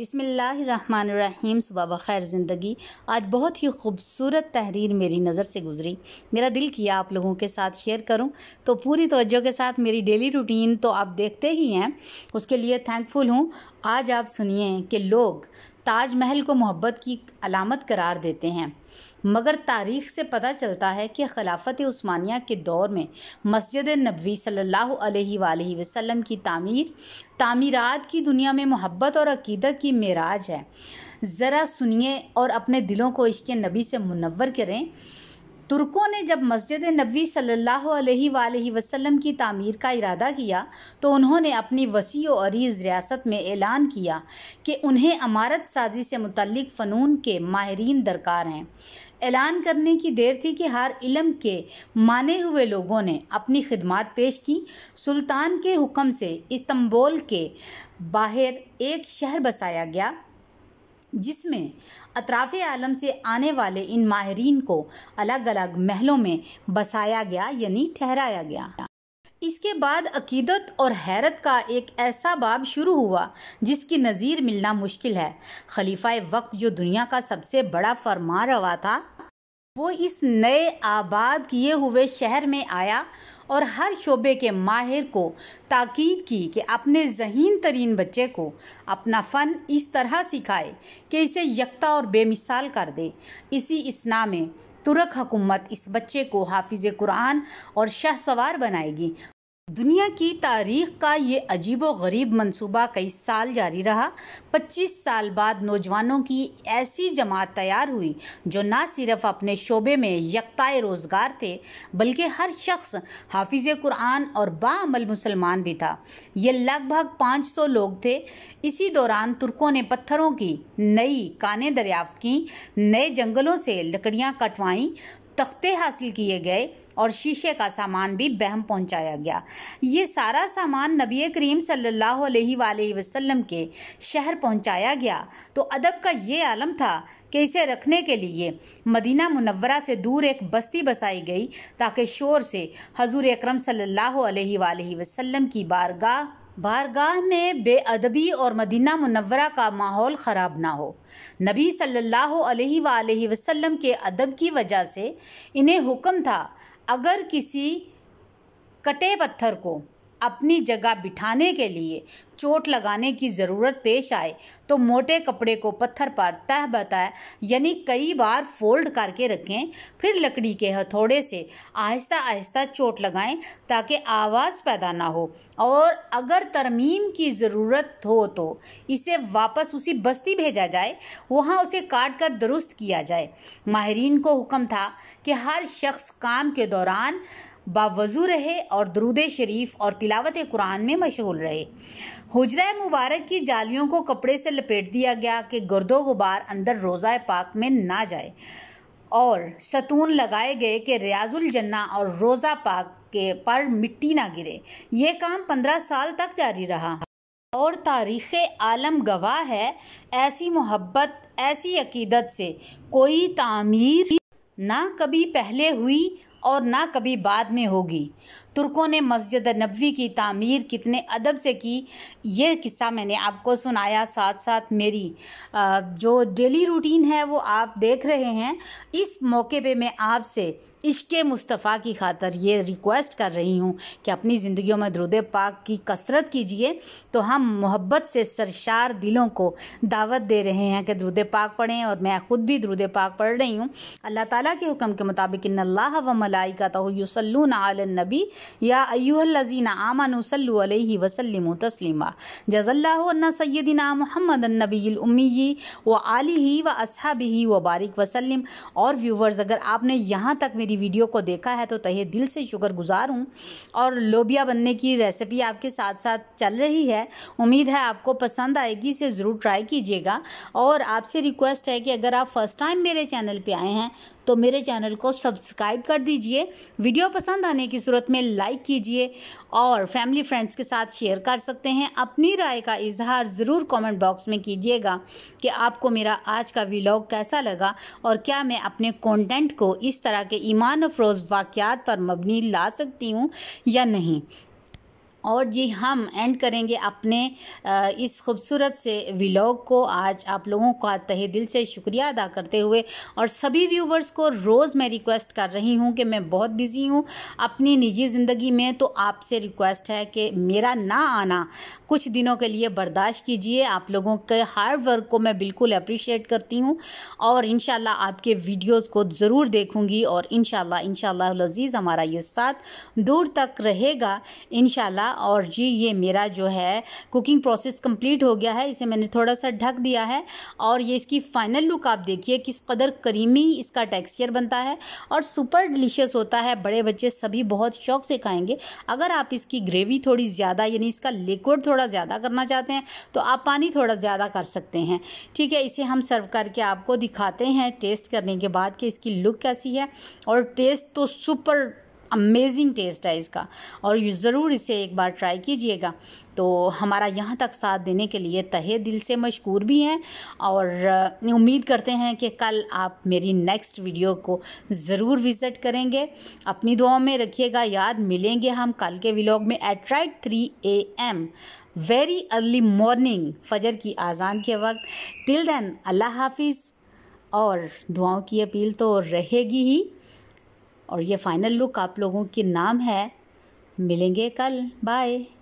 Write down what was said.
बिसमीम सुबह खैर ज़िंदगी आज बहुत ही खूबसूरत तहरीर मेरी नज़र से गुजरी मेरा दिल किया आप लोगों के साथ शेयर करूं तो पूरी तवज्जो के साथ मेरी डेली रूटीन तो आप देखते ही हैं उसके लिए थैंकफुल हूं आज आप सुनिए कि लोग ताजमहल को मोहब्बत की अलामत करार देते हैं मगर तारीख से पता चलता है कि खिलाफत उस्मानिया के दौर में मस्जिद नबी सल्ला वसम की तमीर तमीरत की दुनिया में मोहब्बत और अकीदत की मराज है ज़रा सुनिए और अपने दिलों को इश्क नबी से मुनवर करें तुर्कों ने जब मस्जिद नबी सल्लल्लाहु अलैहि सल्ला वसल्लम की तामीर का इरादा किया तो उन्होंने अपनी वसी अरीज़ रियासत में ऐलान किया कि उन्हें अमारत साजी से मुतलक फ़नून के माहरीन दरकार हैं ऐलान करने की देर थी कि हर इलम के माने हुए लोगों ने अपनी खदमात पेश की सुल्तान के हुक्म से इस्तंबोल के बाहर एक शहर बसाया गया जिसमें अतराफ़ आलम से आने वाले इन माहरीन को अलग अलग महलों में बसाया गया यानी ठहराया गया इसके बाद अकीदत और हैरत का एक ऐसा बाब शुरू हुआ जिसकी नज़ीर मिलना मुश्किल है खलीफा वक्त जो दुनिया का सबसे बड़ा फरमा रवा था वो इस नए आबाद किए हुए शहर में आया और हर शोबे के माहिर को ताकीद की कि अपने जहीन तरीन बच्चे को अपना फ़न इस तरह सिखाए कि इसे यकता और बेमिसाल कर दे इसी इसना में तुर्क हुकूमत इस बच्चे को हाफिज़ कुरान और शाह सवार बनाएगी दुनिया की तारीख का ये अजीब व गरीब मनसूबा कई साल जारी रहा 25 साल बाद नौजवानों की ऐसी जमात तैयार हुई जो न सिर्फ अपने शोबे में यकताए रोज़गार थे बल्कि हर शख्स हाफिज़ कुरान और बामल मुसलमान भी था ये लगभग 500 लोग थे इसी दौरान तुर्कों ने पत्थरों की नई कानें दरियाफ्त की नए जंगलों से लकड़ियाँ कटवाईं तख्ते हासिल किए गए और शीशे का सामान भी बहम पहुंचाया गया ये सारा सामान नबी करीम सल्लल्लाहु अलैहि वसल्लम के शहर पहुंचाया गया तो अदब का ये आलम था कि इसे रखने के लिए मदीना मुनव्वरा से दूर एक बस्ती बसाई गई ताकि शोर से हजूर अक्रम सल्ला अलैहि की बारगाह बारगाह में बेअदबी और मदीना मुनवरा का माहौल ख़राब ना हो नबी सल्लल्लाहु अलैहि वसल्लम के अदब की वजह से इन्हें हुक्म था अगर किसी कटे पत्थर को अपनी जगह बिठाने के लिए चोट लगाने की ज़रूरत पेश आए तो मोटे कपड़े को पत्थर पर तह बताए यानी कई बार फोल्ड करके रखें फिर लकड़ी के हथौड़े से आहिस्ता आहिस्ता चोट लगाएं ताकि आवाज़ पैदा ना हो और अगर तरमीम की ज़रूरत हो तो इसे वापस उसी बस्ती भेजा जाए वहाँ उसे काट कर दुरुस्त किया जाए माहरीन को हुक्म था कि हर शख्स काम के दौरान बावजू रहे और दरूद शरीफ और तिलावत कुरान में मशहूर रहे हजरा मुबारक की जालियों को कपड़े से लपेट दिया गया कि गर्दो गुबार अंदर रोज़ा पाक में ना जाए और सतून लगाए गए कि रियाजुल जन्ना और रोज़ा पाक के पर मिट्टी ना गिरे ये काम पंद्रह साल तक जारी रहा और तारीख़ आलम गवाह है ऐसी मोहब्बत ऐसी अकीदत से कोई तामीर ना कभी पहले हुई और ना कभी बाद में होगी तुर्कों ने मस्जिद नबी की तामीर कितने अदब से की यह किस्सा मैंने आपको सुनाया साथ साथ मेरी जो डेली रूटीन है वो आप देख रहे हैं इस मौके पे मैं आपसे इश्क मुस्तफ़ा की खातर ये रिक्वेस्ट कर रही हूँ कि अपनी ज़िंदगियों में द्रुद पाक की कसरत कीजिए तो हम मोहब्बत से सरशार दिलों को दावत दे रहे हैं कि द्रुद पाक पढ़ें और मैं ख़ुद भी द्रुद पाक पढ़ रही हूँ अल्लाह ताला के हुक्म के मुताबिक इन अल्लाह व वमलाइकातहसल्लनबी या अयुल्लजीन आमन सल्लु वसलम तस्लिमा जज़ल्ला सैदिना मोहम्मद नबीलउम्मी व आली ही व असहाबी व बारिक वसलम और व्यूवर्स अगर आपने यहाँ तक मेरी वीडियो को देखा है तो तहे दिल से शुक्रगुजार हूँ और लोबिया बनने की रेसिपी आपके साथ साथ चल रही है उम्मीद है आपको पसंद आएगी इसे ज़रूर ट्राई कीजिएगा और आपसे रिक्वेस्ट है कि अगर आप फ़र्स्ट टाइम मेरे चैनल पे आए हैं तो मेरे चैनल को सब्सक्राइब कर दीजिए वीडियो पसंद आने की सूरत में लाइक कीजिए और फैमिली फ्रेंड्स के साथ शेयर कर सकते हैं अपनी राय का इजहार ज़रूर कमेंट बॉक्स में कीजिएगा कि आपको मेरा आज का व्लॉग कैसा लगा और क्या मैं अपने कॉन्टेंट को इस तरह के ईमान अफरोज़ वाक़ात पर मबनी ला सकती हूँ या नहीं और जी हम एंड करेंगे अपने इस खूबसूरत से व्लॉग को आज आप लोगों का तहे दिल से शुक्रिया अदा करते हुए और सभी व्यूवर्स को रोज़ मैं रिक्वेस्ट कर रही हूँ कि मैं बहुत बिज़ी हूँ अपनी निजी ज़िंदगी में तो आपसे रिक्वेस्ट है कि मेरा ना आना कुछ दिनों के लिए बर्दाश्त कीजिए आप लोगों के हार्ड वर्क को मैं बिल्कुल अप्रिशिएट करती हूँ और इन आपके वीडियोज़ को ज़रूर देखूँगी और इन शज़ीज़ लजीज़ हमारा ये साथ दूर तक रहेगा इन और जी ये मेरा जो है कुकिंग प्रोसेस कंप्लीट हो गया है इसे मैंने थोड़ा सा ढक दिया है और ये इसकी फ़ाइनल लुक आप देखिए किस कदर करीमी इसका टेक्सचर बनता है और सुपर डिलीशियस होता है बड़े बच्चे सभी बहुत शौक से खाएंगे अगर आप इसकी ग्रेवी थोड़ी ज़्यादा यानी इसका लिक्विड थोड़ा थोड़ा ज़्यादा करना चाहते हैं तो आप पानी थोड़ा ज़्यादा कर सकते हैं ठीक है इसे हम सर्व करके आपको दिखाते हैं टेस्ट करने के बाद कि इसकी लुक कैसी है और टेस्ट तो सुपर अमेजिंग टेस्ट है इसका और ज़रूर इसे एक बार ट्राई कीजिएगा तो हमारा यहाँ तक साथ देने के लिए तहे दिल से मशहूर भी हैं और उम्मीद करते हैं कि कल आप मेरी नेक्स्ट वीडियो को ज़रूर विज़िट करेंगे अपनी दुआओं में रखिएगा याद मिलेंगे हम कल के व्लॉग में at right three A M very early morning फजर की आज़ान के वक्त टिल देन अल्लाह हाफिज़ और दुआओं की अपील तो रहेगी ही और ये फाइनल लुक आप लोगों के नाम है मिलेंगे कल बाय